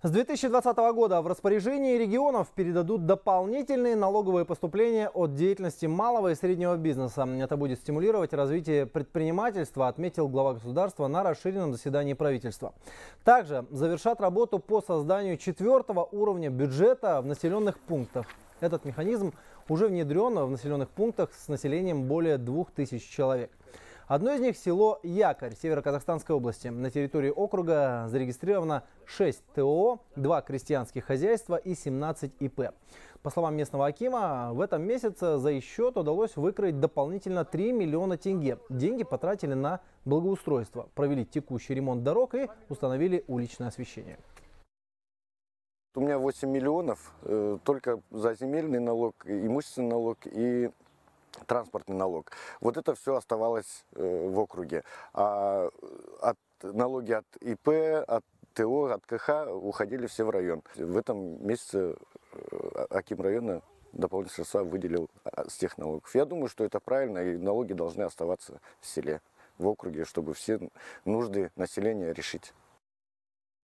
С 2020 года в распоряжении регионов передадут дополнительные налоговые поступления от деятельности малого и среднего бизнеса. Это будет стимулировать развитие предпринимательства, отметил глава государства на расширенном заседании правительства. Также завершат работу по созданию четвертого уровня бюджета в населенных пунктах. Этот механизм уже внедрен в населенных пунктах с населением более 2000 человек. Одно из них – село Якорь Северо-Казахстанской области. На территории округа зарегистрировано 6 ТО, 2 крестьянских хозяйства и 17 ИП. По словам местного Акима, в этом месяце за счет удалось выкроить дополнительно 3 миллиона тенге. Деньги потратили на благоустройство, провели текущий ремонт дорог и установили уличное освещение. У меня 8 миллионов э, только за земельный налог, имущественный налог и транспортный налог. Вот это все оставалось э, в округе. А э, от, налоги от ИП, от ТО, от КХ уходили все в район. В этом месяце э, Аким района дополнительные средства выделил а, с тех налогов. Я думаю, что это правильно, и налоги должны оставаться в селе, в округе, чтобы все нужды населения решить.